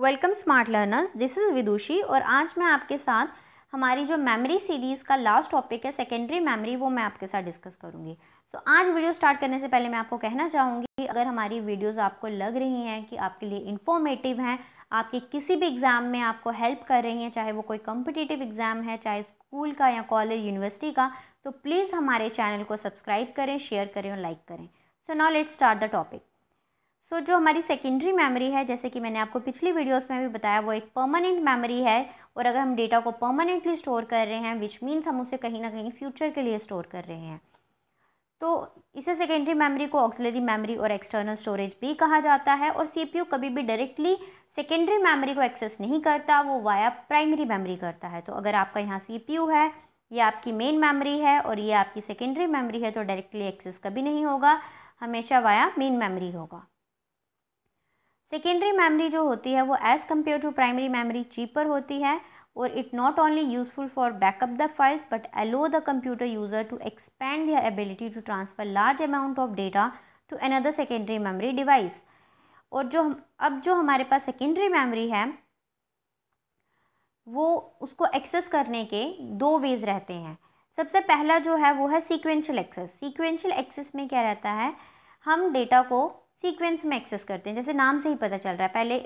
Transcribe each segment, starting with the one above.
Welcome smart learners this is Vidushi और आज मैं आपके साथ हमारी जो मेमोरी सीरीज़ का लास्ट टॉपिक है सेकेंडरी मेमोरी वो मैं आपके साथ डिस्कस करूँगी तो आज वीडियो स्टार्ट करने से पहले मैं आपको कहना चाहूँगी कि अगर हमारी वीडियोज़ आपको लग रही हैं कि आपके लिए इन्फॉर्मेटिव हैं आपके किसी भी एग्ज़ाम में आपको हेल्प कर रही हैं चाहे वो कोई कम्पिटिटिव एग्ज़ाम है चाहे स्कूल का या कॉलेज यूनिवर्सिटी का तो प्लीज़ हमारे चैनल को सब्सक्राइब करें शेयर करें और लाइक करें so now let's start the topic so so, जो हमारी सेकेंडरी मेमोरी है जैसे कि मैंने आपको पिछली वीडियोस में भी बताया वो एक परमानेंट मेमोरी है और अगर हम डेटा को परमानेंटली स्टोर कर रहे हैं विच मीन्स हम उसे कहीं ना कहीं फ्यूचर के लिए स्टोर कर रहे हैं तो इसे सेकेंडरी मेमोरी को ऑक्सिलरी मेमोरी और एक्सटर्नल स्टोरेज भी कहा जाता है और सी कभी भी डायरेक्टली सेकेंडरी मेमोरी को एक्सेस नहीं करता वो वाया प्राइमरी मेमोरी करता है तो अगर आपका यहाँ सी है ये आपकी मेन मेमोरी है और ये आपकी सेकेंडरी मेमोरी है तो डायरेक्टली एक्सेस कभी नहीं होगा हमेशा वाया मेन मेमोरी होगा सेकेंडरी मेमोरी जो होती है वो as compare to primary memory cheaper होती है और it not only useful for backup the files but allow the computer user to expand their ability to transfer large amount of data to another secondary memory device और जो हम अब जो हमारे पास secondary memory है वो उसको एक्सेस करने के दो वेज़ रहते हैं सबसे पहला जो है वो है सीक्वेंशियल एक्सेस सीक्वेंशियल एक्सेस में क्या रहता है हम डेटा को सीक्वेंस में एक्सेस करते हैं जैसे नाम से ही पता चल रहा है पहले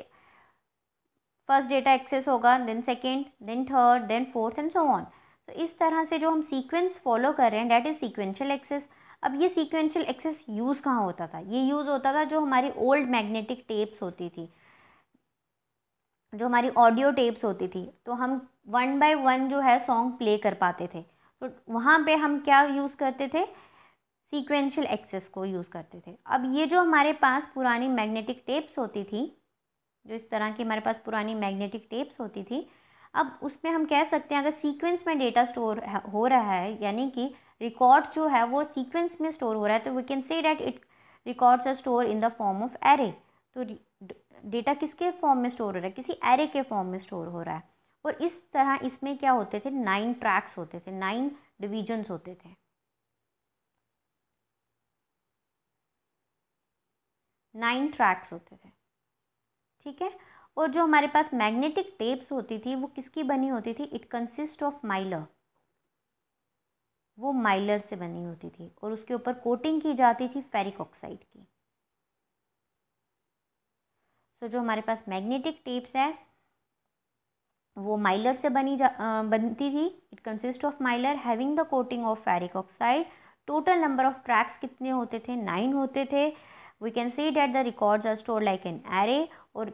फर्स्ट डेटा एक्सेस होगा then second then third then fourth and so on तो इस तरह से जो हम सीक्वेंस फॉलो कर रहे हैं डैट इज़ सीक्वेंशियल एक्सेस अब ये सीक्वेंशियल एक्सेस यूज़ कहाँ होता था ये यूज़ होता था जो हमारी ओल्ड मैग्नेटिक टेप्स होती थी जो हमारी ऑडियो टेप्स होती थी तो हम वन बाय वन जो है सॉन्ग प्ले कर पाते थे तो वहाँ पे हम क्या यूज़ करते थे सीक्वेंशियल एक्सेस को यूज़ करते थे अब ये जो हमारे पास पुरानी मैग्नेटिक टेप्स होती थी जो इस तरह की हमारे पास पुरानी मैग्नेटिक टेप्स होती थी अब उसमें हम कह सकते हैं अगर सीक्वेंस में डेटा स्टोर हो रहा है यानी कि रिकॉर्ड जो है वो सीक्वेंस में स्टोर हो रहा है तो we can say that it records are store in the form of array तो डेटा किसके फॉर्म में स्टोर हो रहा है किसी एरे के फॉर्म में स्टोर हो रहा है और इस तरह इसमें क्या होते थे नाइन ट्रैक्स होते थे नाइन डिवीजन्स होते थे नाइन ट्रैक्स होते थे ठीक है और जो हमारे पास मैग्नेटिक टेप्स होती थी वो किसकी बनी होती थी इट कंसिस्ट ऑफ माइलर वो माइलर से बनी होती थी और उसके ऊपर कोटिंग की जाती थी फेरिक ऑक्साइड की तो जो हमारे पास मैग्नेटिक टेप्स है वो माइलर से बनी जा बनती थी it consist of mylar having the coating of ferric oxide total number of tracks कितने होते थे नाइन होते थे we can see that the records are store like an array और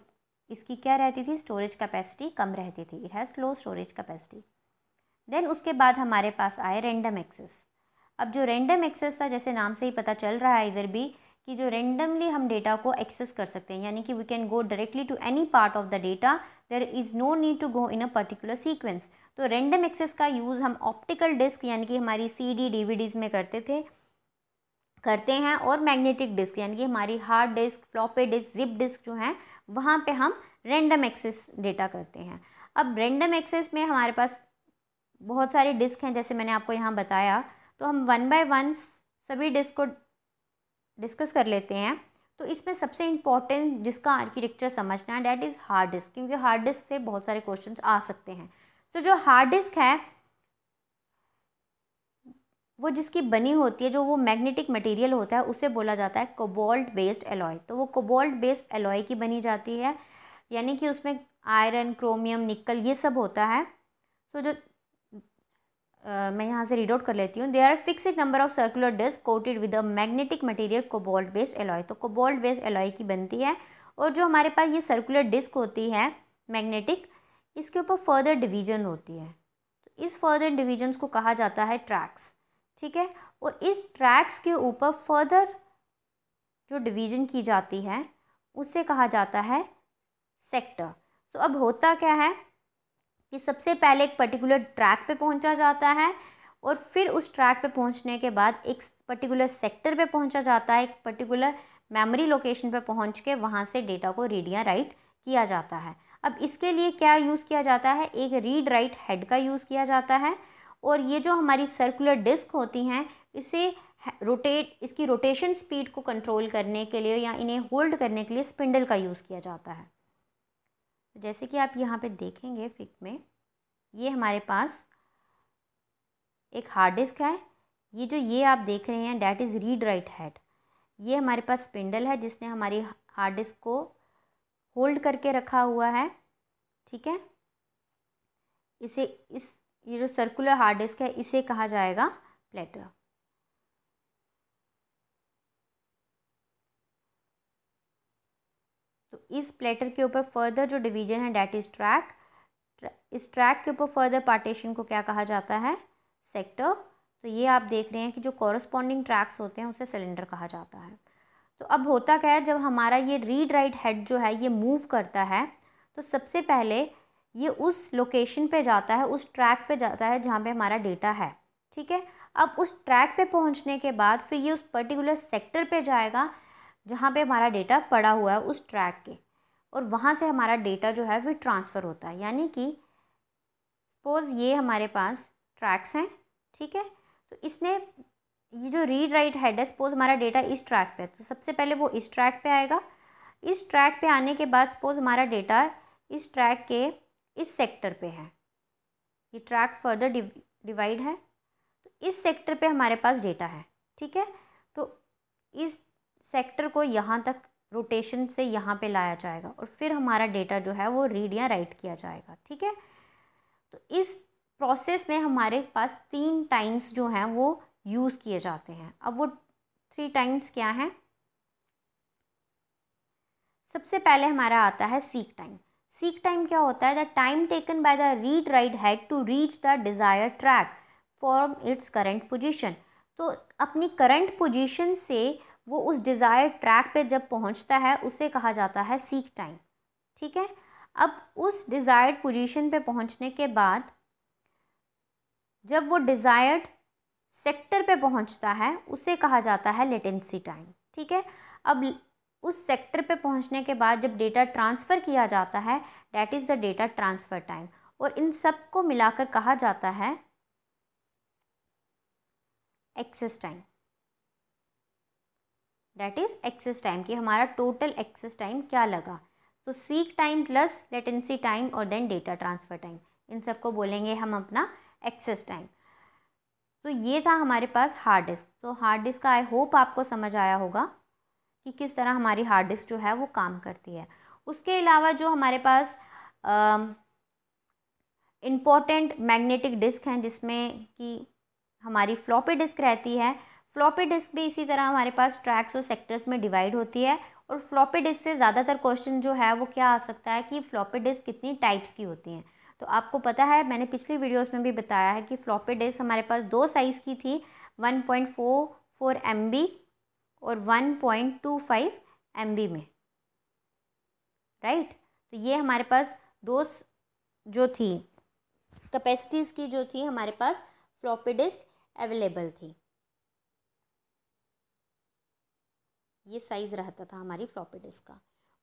इसकी क्या रहती थी स्टोरेज कैपेसिटी कम रहती थी it has low storage capacity then उसके बाद हमारे पास आए रेंडम एक्सेस अब जो रेंडम एक्सेस था जैसे नाम से ही पता चल रहा है इधर भी कि जो रेंडमली हम डेटा को एक्सेस कर सकते हैं यानी कि we can go directly to any part of the data there is no need to go in a particular sequence तो रेंडम एक्सेस का यूज़ हम ऑप्टिकल डिस्क यानी कि हमारी सी डी डीवीडीज़ में करते थे करते हैं और मैग्नेटिक डिस्क यानी कि हमारी hard disk floppy disk zip disk जो हैं वहाँ पे हम रेंडम एक्सेस डेटा करते हैं अब रेंडम एक्सेस में हमारे पास बहुत सारे डिस्क हैं जैसे मैंने आपको यहाँ बताया तो हम वन बाय वन सभी डिस्क को डिस्कस कर लेते हैं तो इसमें सबसे इम्पॉर्टेंट जिसका आर्किटेक्चर समझना है डैट इज़ हार्ड डिस्क क्योंकि हार्ड डिस्क से बहुत सारे क्वेश्चन आ सकते हैं तो जो हार्ड डिस्क है वो जिसकी बनी होती है जो वो मैग्नेटिक मटेरियल होता है उसे बोला जाता है कोबोल्ट बेस्ड एलॉय तो वो कोबोल्ट बेस्ड एलॉय की बनी जाती है यानी कि उसमें आयरन क्रोमियम निकल ये सब होता है तो जो आ, मैं यहाँ से रीड आउट कर लेती हूँ they are fixed number of circular disk coated with a magnetic material cobalt based alloy तो कोबोल्ट बेस्ड एलॉय की बनती है और जो हमारे पास ये सर्कुलर डिस्क होती है मैग्नेटिक इसके ऊपर फर्दर डिवीजन होती है तो इस फर्दर डिवीजन्स को कहा जाता है ट्रैक्स ठीक है और इस ट्रैक्स के ऊपर फर्दर जो डिवीजन की जाती है उसे कहा जाता है सेक्टर तो अब होता क्या है कि सबसे पहले एक पर्टिकुलर ट्रैक पे पहुंचा जाता है और फिर उस ट्रैक पे पहुंचने के बाद एक पर्टिकुलर सेक्टर पे पहुंचा जाता है एक पर्टिकुलर मेमोरी लोकेशन पे पहुंच के वहाँ से डेटा को रीड या राइट किया जाता है अब इसके लिए क्या यूज़ किया जाता है एक रीड राइट हेड का यूज़ किया जाता है और ये जो हमारी सर्कुलर डिस्क होती हैं इसे रोटेट इसकी रोटेशन स्पीड को कंट्रोल करने के लिए या इन्हें होल्ड करने के लिए स्पिंडल का यूज़ किया जाता है जैसे कि आप यहाँ पे देखेंगे फिक में ये हमारे पास एक हार्ड डिस्क है ये जो ये आप देख रहे हैं that is read write head ये हमारे पास स्पिंडल है जिसने हमारी हार्ड डिस्क को होल्ड करके रखा हुआ है ठीक है इसे इस ये जो सर्कुलर हार्ड डिस्क है इसे कहा जाएगा प्लेटर तो इस प्लेटर के ऊपर फर्दर जो डिवीजन है डेट इज ट्रैक इस ट्रैक के ऊपर फर्दर पार्टीशन को क्या कहा जाता है सेक्टर तो ये आप देख रहे हैं कि जो कॉरस्पॉन्डिंग ट्रैक्स होते हैं उसे सिलेंडर कहा जाता है तो अब होता क्या है जब हमारा ये रीड राइट हेड जो है ये मूव करता है तो सबसे पहले ये उस लोकेशन पे जाता है उस ट्रैक पे जाता है जहाँ पे हमारा डेटा है ठीक है अब उस ट्रैक पे पहुँचने के बाद फिर ये उस पर्टिकुलर सेक्टर पे जाएगा जहाँ पे हमारा डेटा पड़ा हुआ है उस ट्रैक के और वहाँ से हमारा डेटा जो है फिर ट्रांसफ़र होता है यानी कि सपोज़ ये हमारे पास ट्रैक्स हैं ठीक है तो इसने ये जो रीड राइट हेड है सपोज़ हमारा डेटा इस ट्रैक पर है तो सबसे पहले वो इस ट्रैक पर आएगा इस ट्रैक पर आने के बाद सपोज़ हमारा डेटा इस ट्रैक के इस सेक्टर पे है ये ट्रैक फर्दर डिवाइड है तो इस सेक्टर पे हमारे पास डेटा है ठीक है तो इस सेक्टर को यहाँ तक रोटेशन से यहाँ पे लाया जाएगा और फिर हमारा डेटा जो है वो रीड या राइट किया जाएगा ठीक है तो इस प्रोसेस में हमारे पास तीन टाइम्स जो हैं वो यूज़ किए जाते हैं अब वो थ्री टाइम्स क्या हैं सबसे पहले हमारा आता है सीक टाइम सीक टाइम क्या होता है the time taken by the read write head to reach the desire track from its current position तो अपनी करंट पोजीशन से वो उस डिज़ायर ट्रैक पे जब पहुंचता है उसे कहा जाता है सीक टाइम ठीक है अब उस डिज़ायर्ड पोजीशन पे पहुंचने के बाद जब वो डिज़ायर्ड सेक्टर पे पहुंचता है उसे कहा जाता है लेटेंसी टाइम ठीक है अब उस सेक्टर पे पहुंचने के बाद जब डेटा ट्रांसफ़र किया जाता है that is the data transfer time और इन सब को मिलाकर कहा जाता है access time that is access time कि हमारा टोटल एक्सेस टाइम क्या लगा तो seek time plus latency time और देन डेटा ट्रांसफ़र टाइम इन सब को बोलेंगे हम अपना एक्सेस टाइम तो ये था हमारे पास हार्ड डिस्क तो हार्ड डिस्क का आई होप आपको समझ आया होगा कि किस तरह हमारी हार्ड डिस्क जो है वो काम करती है उसके अलावा जो हमारे पास इम्पोर्टेंट मैग्नेटिक डिस्क हैं जिसमें कि हमारी फ्लॉपी डिस्क रहती है फ्लॉपी डिस्क भी इसी तरह हमारे पास ट्रैक्स और सेक्टर्स में डिवाइड होती है और फ्लॉपी डिस्क से ज़्यादातर क्वेश्चन जो है वो क्या आ सकता है कि फ्लॉपी डिस्क कितनी टाइप्स की होती हैं तो आपको पता है मैंने पिछली वीडियोस में भी बताया है कि फ्लॉपी डिस्क हमारे पास दो साइज़ की थी 1.44 पॉइंट और 1.25 पॉइंट में राइट तो ये हमारे पास दो जो थी कैपेसिटीज़ की जो थी हमारे पास फ्लॉपी डिस्क अवेलेबल थी ये साइज़ रहता था हमारी फ्लॉपी डिस्क का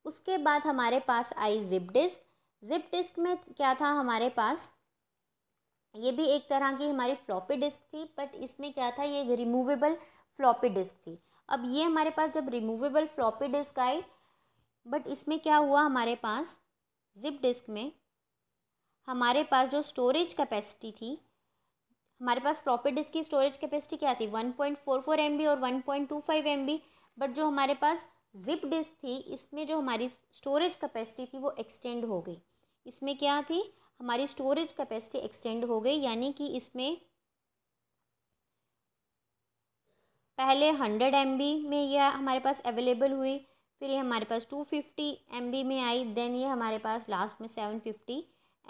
उसके बाद हमारे पास आई जिप डिस्क जिप डिस्क में क्या था हमारे पास ये भी एक तरह की हमारी फ्लॉपी डिस्क थी बट इसमें क्या था ये एक रिमूवेबल फ्लॉपी डिस्क थी अब ये हमारे पास जब रिमूवेबल फ्लॉपी डिस्क आई बट इसमें क्या हुआ हमारे पास जिप डिस्क में हमारे पास जो स्टोरेज कैपेसिटी थी हमारे पास फ्लॉपी डिस्क की स्टोरेज कैपेसिटी क्या थी one point four four M B और one point two five M B but जो हमारे पास जिप डिस्क थी इसमें जो हमारी स्टोरेज कैपेसिटी थी वो एक्सटेंड हो गई इसमें क्या थी हमारी स्टोरेज कैपेसिटी एक्सटेंड हो गई यानी कि इसमें पहले हंड्रेड एम में यह हमारे पास अवेलेबल हुई फिर ये हमारे पास टू फिफ्टी एम में आई देन ये हमारे पास लास्ट में सेवन फिफ्टी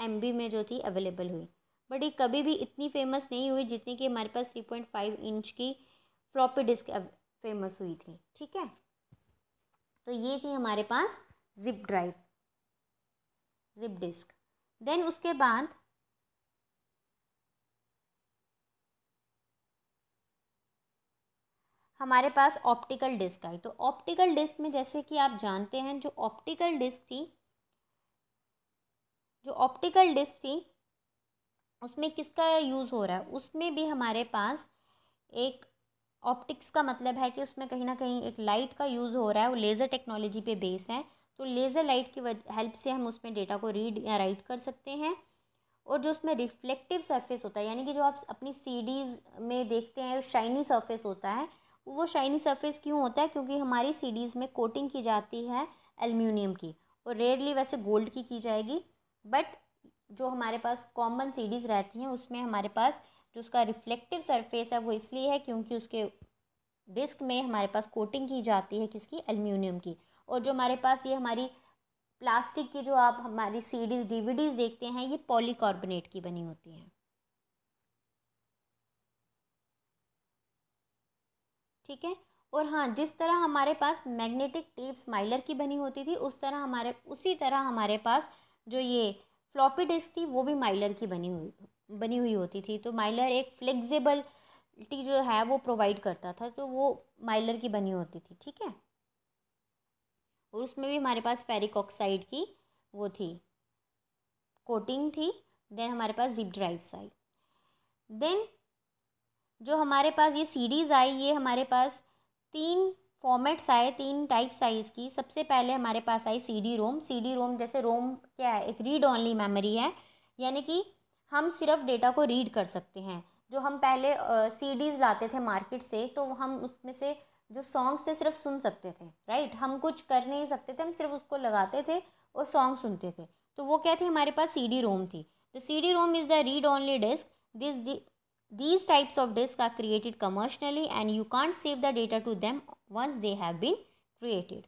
एम में जो थी अवेलेबल हुई बट ये कभी भी इतनी फेमस नहीं हुई जितनी कि हमारे पास थ्री पॉइंट फाइव इंच की फ्लॉपी डिस्क फेमस हुई थी ठीक है तो ये थी हमारे पास zip drive zip disk then उसके बाद हमारे पास ऑप्टिकल डिस्क आई तो ऑप्टिकल डिस्क में जैसे कि आप जानते हैं जो ऑप्टिकल डिस्क थी जो ऑप्टिकल डिस्क थी उसमें किसका यूज़ हो रहा है उसमें भी हमारे पास एक ऑप्टिक्स का मतलब है कि उसमें कहीं ना कहीं एक लाइट का यूज़ हो रहा है वो लेज़र टेक्नोलॉजी पे बेस है तो लेज़र लाइट की हेल्प से हम उसमें डेटा को रीड या राइट कर सकते हैं और जो उसमें रिफ्लेक्टिव सरफेस होता है यानी कि जो आप अपनी सीडीज़ में देखते हैं शाइनी सरफेस होता है वो शाइनी सरफेस क्यों होता है क्योंकि हमारी सीडीज़ में कोटिंग की जाती है एल्यूमिनियम की और रेयरली वैसे गोल्ड की की जाएगी बट जो हमारे पास कॉमन सीडीज़ रहती हैं उसमें हमारे पास जो उसका रिफ्लेक्टिव सरफेस है वो इसलिए है क्योंकि उसके डिस्क में हमारे पास कोटिंग की जाती है किसकी एल्यूमिनियम की और जो हमारे पास ये हमारी प्लास्टिक की जो आप हमारी सीडीज़ डीवीडीज़ देखते हैं ये पॉलीकार्बोनेट की बनी होती हैं ठीक है और हाँ जिस तरह हमारे पास मैग्नेटिक टेप स्माइलर की बनी होती थी उस तरह हमारे उसी तरह हमारे पास जो ये फ्लॉपी डिस्क थी वो भी माइलर की बनी हुई बनी हुई होती थी तो माइलर एक फ्लेक्सिबल टी जो है वो प्रोवाइड करता था तो वो माइलर की बनी होती थी ठीक है और उसमें भी हमारे पास फेरिक ऑक्साइड की वो थी कोटिंग थी देन हमारे पास जिप ड्राइव साइड देन जो हमारे पास ये सीडीज़ आई ये हमारे पास तीन फॉर्मेट्स आए तीन टाइप साइज़ की सबसे पहले हमारे पास आई सी डी रोम सी डी रोम जैसे रोम क्या है एक रीड ऑनली मेमोरी है यानी कि हम सिर्फ डेटा को रीड कर सकते हैं जो हम पहले सी uh, डीज़ लाते थे मार्केट से तो हम उसमें से जो सॉन्ग्स थे सिर्फ सुन सकते थे राइट हम कुछ कर नहीं सकते थे हम सिर्फ उसको लगाते थे और सॉन्ग सुनते थे तो वो क्या थी हमारे पास सी डी रोम थी the C D ROM is the read only disk this These types of disk are created commercially and you can't save the data to them once they have been created.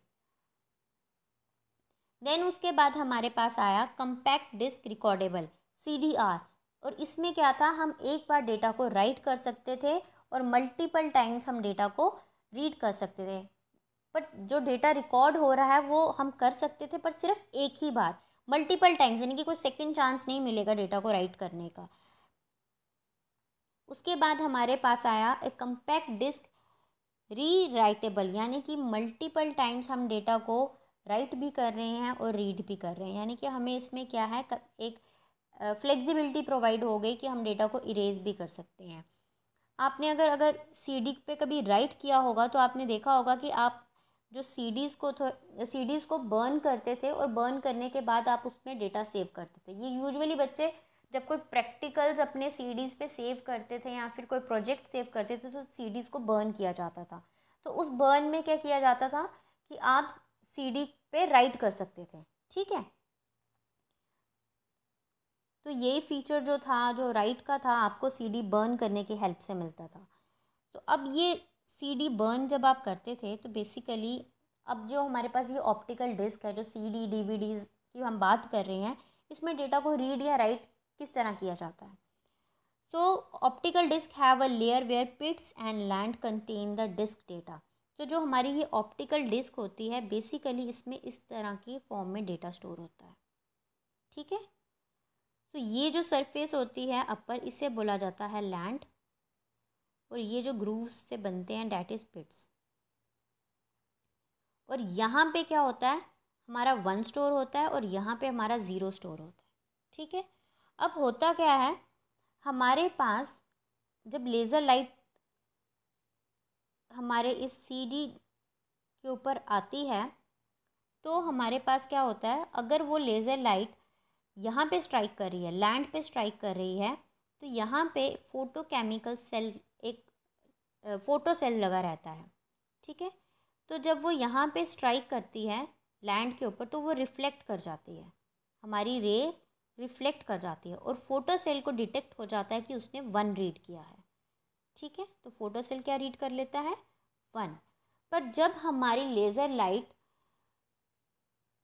then uske baad hamare paas aaya compact disk recordable cdr और इसमें क्या था हम एक बार data को right कर सकते थे और मल्टीपल टाइम्स हम डेटा को रीड कर सकते थे पर जो डेटा रिकॉर्ड हो रहा है वो हम कर सकते थे पर सिर्फ एक ही बार मल्टीपल टाइम्स यानी कि कोई सेकंड चांस नहीं मिलेगा डेटा को राइट करने का उसके बाद हमारे पास आया ए कम्पैक्ट डिस्क रीराइटेबल यानी कि मल्टीपल टाइम्स हम डेटा को राइट भी कर रहे हैं और रीड भी कर रहे हैं यानी कि हमें इसमें क्या है एक फ्लेक्सिबिलिटी प्रोवाइड हो गई कि हम डेटा को इरेज भी कर सकते हैं आपने अगर अगर डी पे कभी राइट किया होगा तो आपने देखा होगा कि आप जो डीज़ को डीज़ को बर्न करते थे और बर्न करने के बाद आप उसमें डेटा सेव करते थे ये यूजुअली बच्चे जब कोई प्रैक्टिकल्स अपने सीडीज़ पे सेव करते थे या फिर कोई प्रोजेक्ट सेव करते थे तो सीडीज़ को बर्न किया जाता था तो उस बर्न में क्या किया जाता था कि आप सीडी पे राइट कर सकते थे ठीक है तो ये फीचर जो था जो राइट का था आपको सीडी बर्न करने की हेल्प से मिलता था तो अब ये सीडी बर्न जब आप करते थे तो बेसिकली अब जो हमारे पास ये ऑप्टिकल डिस्क है जो सीडी डीवीडीज की हम बात कर रहे हैं इसमें डेटा को रीड या राइट किस तरह किया जाता है so optical disk have a layer where pits and land contain the disk data तो जो हमारी ये ऑप्टिकल डिस्क होती है बेसिकली इसमें इस तरह की फॉर्म में डेटा स्टोर होता है ठीक है तो ये जो सरफेस होती है अपर इसे बोला जाता है लैंड और ये जो ग्रूव्स से बनते हैं डैट इज़ पिट्स और यहाँ पे क्या होता है हमारा वन स्टोर होता है और यहाँ पे हमारा ज़ीरो स्टोर होता है ठीक है अब होता क्या है हमारे पास जब लेज़र लाइट हमारे इस सीडी के ऊपर आती है तो हमारे पास क्या होता है अगर वो लेज़र लाइट यहाँ पे स्ट्राइक कर रही है लैंड पे स्ट्राइक कर रही है तो यहाँ पे फोटो केमिकल सेल एक फ़ोटो सेल लगा रहता है ठीक है तो जब वो यहाँ पे स्ट्राइक करती है लैंड के ऊपर तो वो रिफ्लेक्ट कर जाती है हमारी रे रिफ्लेक्ट कर जाती है और फोटो सेल को डिटेक्ट हो जाता है कि उसने वन रीड किया है ठीक है तो फोटो सेल क्या रीड कर लेता है वन पर जब हमारी लेज़र लाइट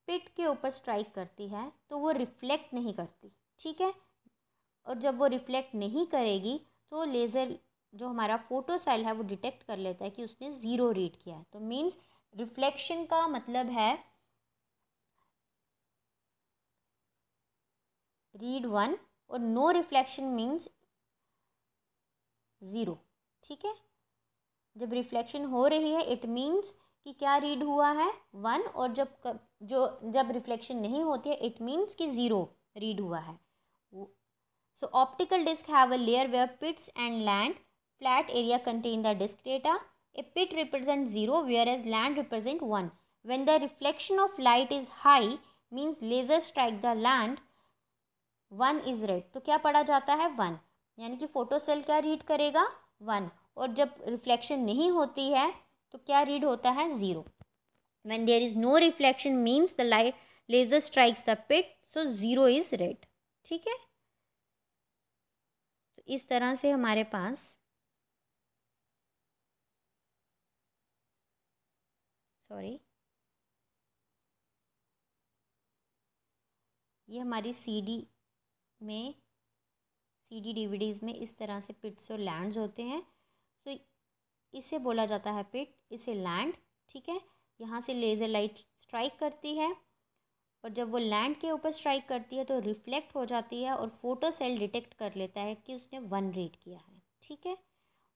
पिट के ऊपर स्ट्राइक करती है तो वो रिफ्लेक्ट नहीं करती ठीक है और जब वो रिफ्लेक्ट नहीं करेगी तो लेज़र जो हमारा फोटो सेल है वो डिटेक्ट कर लेता है कि उसने ज़ीरो रीड किया है तो मीन्स रिफ्लेक्शन का मतलब है रीड वन और नो रिफ्लेक्शन मीन्स ज़ीरो ठीक है जब रिफ्लेक्शन हो रही है इट मीन्स कि क्या रीड हुआ है वन और जब जो जब रिफ्लेक्शन नहीं होती है इट मीन्स कि ज़ीरो रीड हुआ है so optical disk have a layer where pits and land flat area contain the disk data a pit represent zero whereas land represent one when the reflection of light is high means laser strike the land one is read तो क्या पढ़ा जाता है one यानी कि photo cell क्या read करेगा one और जब रिफ्लेक्शन नहीं होती है तो क्या रीड होता है zero when there is no reflection means the light laser strikes the pit so zero is read ठीक है तो इस तरह से हमारे पास सॉरी ये हमारी सी डी में सीडी डीवीडीज में इस तरह से पिट्स और लैंड्स होते हैं तो इसे बोला जाता है पिट इसे लैंड ठीक है यहाँ से लेज़र लाइट स्ट्राइक करती है और जब वो लैंड के ऊपर स्ट्राइक करती है तो रिफ्लेक्ट हो जाती है और फोटो सेल डिटेक्ट कर लेता है कि उसने वन रेड किया है ठीक है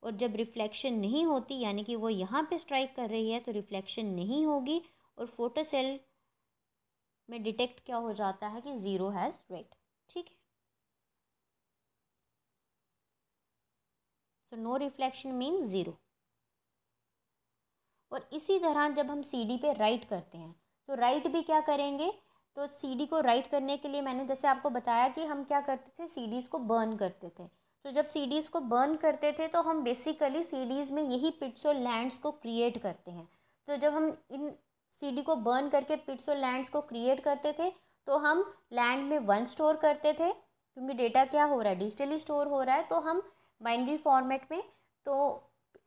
और जब रिफ्लेक्शन नहीं होती यानी कि वो यहाँ पे स्ट्राइक कर रही है तो रिफ्लेक्शन नहीं होगी और फोटो सेल में डिटेक्ट क्या हो जाता है कि ज़ीरो हैज़ रेड ठीक है so no reflection mean zero और इसी तरह जब हम सी डी पे राइट करते हैं तो राइट भी क्या करेंगे तो सी डी को राइट करने के लिए मैंने जैसे आपको बताया कि हम क्या करते थे सी डीज़ को बर्न करते थे तो जब सी डीज़ को बर्न करते थे तो हम बेसिकली सी डीज़ में यही पिट्स और लैंड्स को क्रिएट करते हैं तो जब हम इन सी डी को बर्न करके पिट्स और लैंड्स को क्रिएट करते थे तो हम लैंड में वन स्टोर करते थे क्योंकि डेटा क्या हो रहा है डिजिटली स्टोर हो रहा है तो हम बाइनरी फॉर्मेट में तो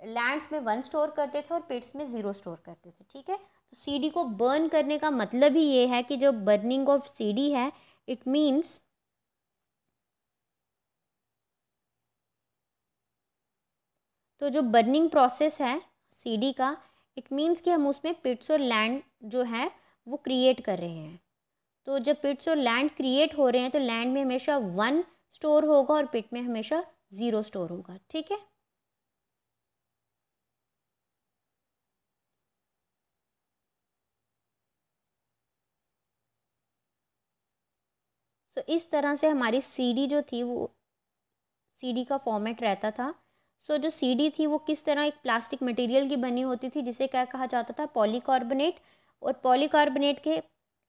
लैंड्स में वन स्टोर करते थे और पिट्स में ज़ीरो स्टोर करते थे ठीक है तो सी को बर्न करने का मतलब ही ये है कि जो बर्निंग ऑफ सी है इट मीन्स तो जो बर्निंग प्रोसेस है सीडी का इट मीन्स कि हम उसमें पिट्स और लैंड जो है वो क्रिएट कर रहे हैं तो जब पिट्स और लैंड क्रिएट हो रहे हैं तो लैंड में हमेशा वन स्टोर होगा और पिट में हमेशा ज़ीरो स्टोर होगा ठीक है तो इस तरह से हमारी सीडी जो थी वो सीडी का फॉर्मेट रहता था सो so, जो सीडी थी वो किस तरह एक प्लास्टिक मटेरियल की बनी होती थी जिसे क्या कहा जाता था पॉलीकार्बोनेट और पॉलीकार्बोनेट के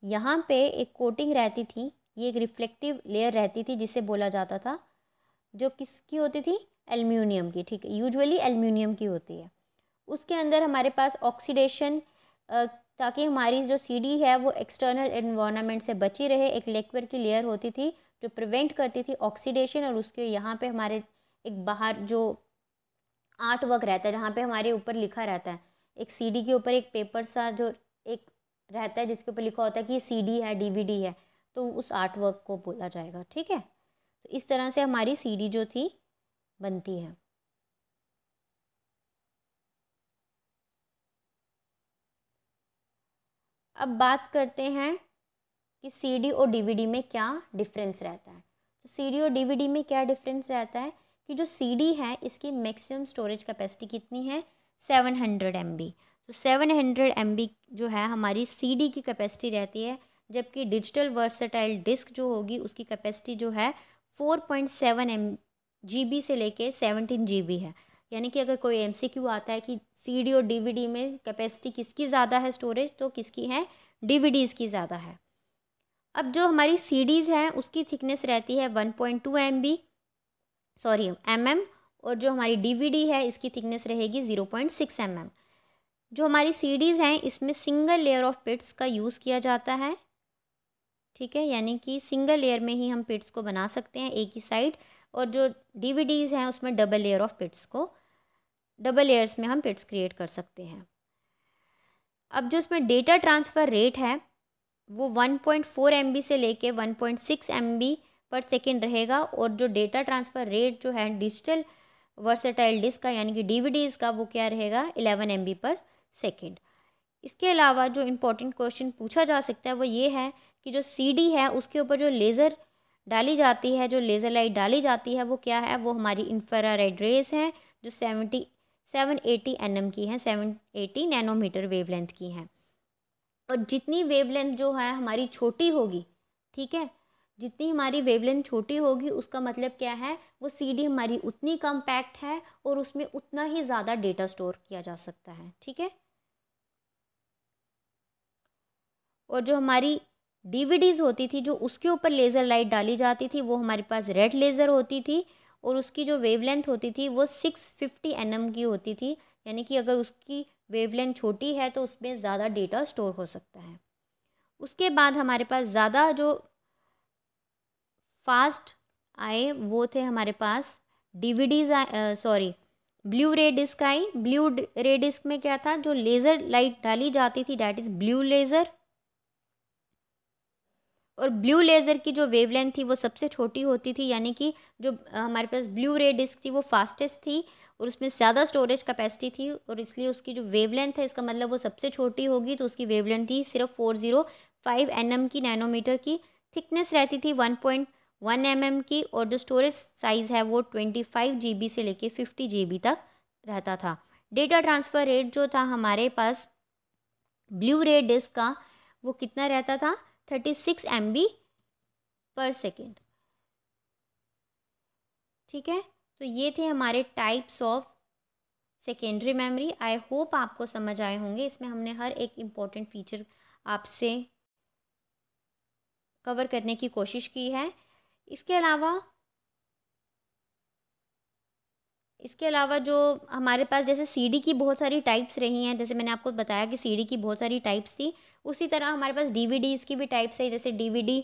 यहाँ पे एक कोटिंग रहती थी ये एक रिफ्लेक्टिव लेयर रहती थी जिसे बोला जाता था जो किसकी होती थी एल्यूमिनियम की ठीक है यूजुअली एल्यूमिनियम की होती है उसके अंदर हमारे पास ऑक्सीडेशन ताकि हमारी जो सीडी है वो एक्सटर्नल इन्वामेंट से बची रहे एक लेक्वर की लेयर होती थी जो प्रिवेंट करती थी ऑक्सीडेशन और उसके यहाँ पे हमारे एक बाहर जो आर्ट वर्क रहता है जहाँ पे हमारे ऊपर लिखा रहता है एक सीडी के ऊपर एक पेपर सा जो एक रहता है जिसके ऊपर लिखा होता है कि सीडी है डीवीडी है तो उस आर्ट वर्क को बोला जाएगा ठीक है तो इस तरह से हमारी सीढ़ी जो थी बनती है अब बात करते हैं कि सीडी और डीवीडी में क्या डिफरेंस रहता है तो सीडी और डीवीडी में क्या डिफरेंस रहता है कि जो सीडी है इसकी मैक्सिमम स्टोरेज कैपेसिटी कितनी है सेवन हंड्रेड एम बी तो सेवन हंड्रेड एम बी जो है हमारी सीडी की कैपेसिटी रहती है जबकि डिजिटल वर्सटाइल डिस्क जो होगी उसकी कैपेसिटी जो है four point seven M G B से लेके सेवनटीन जी बी है यानी कि अगर कोई एम सी क्यू आता है कि सी डी और डी वी डी में कैपेसिटी किसकी ज़्यादा है स्टोरेज तो किसकी है डी वी डीज़ की ज़्यादा है अब जो हमारी सी डीज़ हैं उसकी थिकनेस रहती है one point two M B sorry M M और जो हमारी डी वी डी है इसकी थिकनेस रहेगी zero point six M M जो हमारी सी डीज़ हैं इसमें सिंगल लेयर ऑफ पिट्स का यूज़ किया जाता है ठीक है यानी कि सिंगल लेयर में ही हम पिट्स को बना सकते हैं एक ही साइड और जो डीवीडीज़ हैं उसमें डबल लेयर ऑफ पिट्स को डबल लेयर्स में हम पिट्स क्रिएट कर सकते हैं अब जो इसमें डेटा ट्रांसफ़र रेट है वो 1.4 पॉइंट से लेके 1.6 पॉइंट पर सेकेंड रहेगा और जो डेटा ट्रांसफ़र रेट जो है डिजिटल वर्सेटाइल डिस्क का यानी कि डीवीडीज़ का वो क्या रहेगा 11 एम पर सेकेंड इसके अलावा जो इम्पोर्टेंट क्वेश्चन पूछा जा सकता है वो ये है कि जो सीडी है उसके ऊपर जो लेज़र डाली जाती है जो लेज़र लाइट डाली जाती है वो क्या है वो हमारी रेड रेस हैं जो सेवेंटी सेवन एटी एन की हैं सेवन एटी नैनोमीटर वेवलेंथ की हैं और जितनी वेवलेंथ जो है हमारी छोटी होगी ठीक है जितनी हमारी वेवलेंथ छोटी होगी उसका मतलब क्या है वो सीडी हमारी उतनी कॉम्पैक्ट है और उसमें उतना ही ज़्यादा डेटा स्टोर किया जा सकता है ठीक है और जो हमारी डीवीडीज़ होती थी जो उसके ऊपर लेज़र लाइट डाली जाती थी वो हमारे पास रेड लेज़र होती थी और उसकी जो वेवलेंथ होती थी वो सिक्स फिफ्टी एन की होती थी यानी कि अगर उसकी वेवलेंथ छोटी है तो उसमें ज़्यादा डेटा स्टोर हो सकता है उसके बाद हमारे पास ज़्यादा जो फास्ट आए वो थे हमारे पास DVDs sorry blue ray disk आई ब्लू रे डिस्क में क्या था जो लेज़र लाइट डाली जाती थी डैट इज़ ब्लू लेज़र और ब्लू लेज़र की जो वेवलेंथ थी वो सबसे छोटी होती थी यानी कि जो हमारे पास ब्लू रे डिस्क थी वो फास्टेस्ट थी और उसमें ज़्यादा स्टोरेज कैपेसिटी थी और इसलिए उसकी जो वेवलेंथ है इसका मतलब वो सबसे छोटी होगी तो उसकी वेवलेंथ थी सिर्फ फोर ज़ीरो फाइव एन की नैनोमीटर की थिकनेस रहती थी वन पॉइंट वन एम की और जो स्टोरेज साइज़ है वो ट्वेंटी फाइव जी बी से लेके फिफ्टी जी बी तक रहता था डेटा ट्रांसफ़र रेट जो था हमारे पास ब्लू रे डिस्क का वो कितना रहता था thirty six M B per second ठीक है तो ये थे हमारे types of secondary memory I hope आपको समझ आए होंगे इसमें हमने हर एक इम्पॉर्टेंट फीचर आपसे कवर करने की कोशिश की है इसके अलावा इसके अलावा जो हमारे पास जैसे सीडी की बहुत सारी टाइप्स रही हैं जैसे मैंने आपको बताया कि सीडी की बहुत सारी टाइप्स थी उसी तरह हमारे पास डीवीडीज़ की भी टाइप्स है जैसे डीवीडी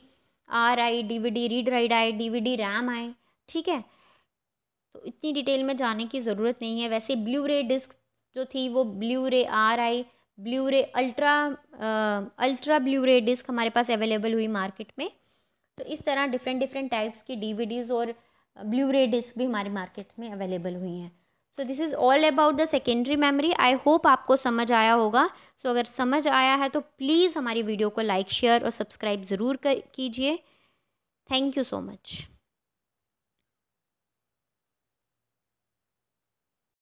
आर आई डीवीडी रीड राइड आई डीवीडी रैम आई ठीक है तो इतनी डिटेल में जाने की ज़रूरत नहीं है वैसे ब्लू रे डिस्क जो थी वो ब्लू रे आर आई blue ray ultra ultra blue ray disk हमारे पास अवेलेबल हुई मार्केट में तो इस तरह डिफरेंट डिफरेंट टाइप्स की डीवीडीज़ और ब्लू रे डिस्क भी हमारी मार्केट में अवेलेबल हुई हैं so this is all about the secondary memory I hope आपको समझ आया होगा सो so, अगर समझ आया है तो प्लीज़ हमारी वीडियो को लाइक शेयर और सब्सक्राइब ज़रूर कीजिए थैंक यू सो मच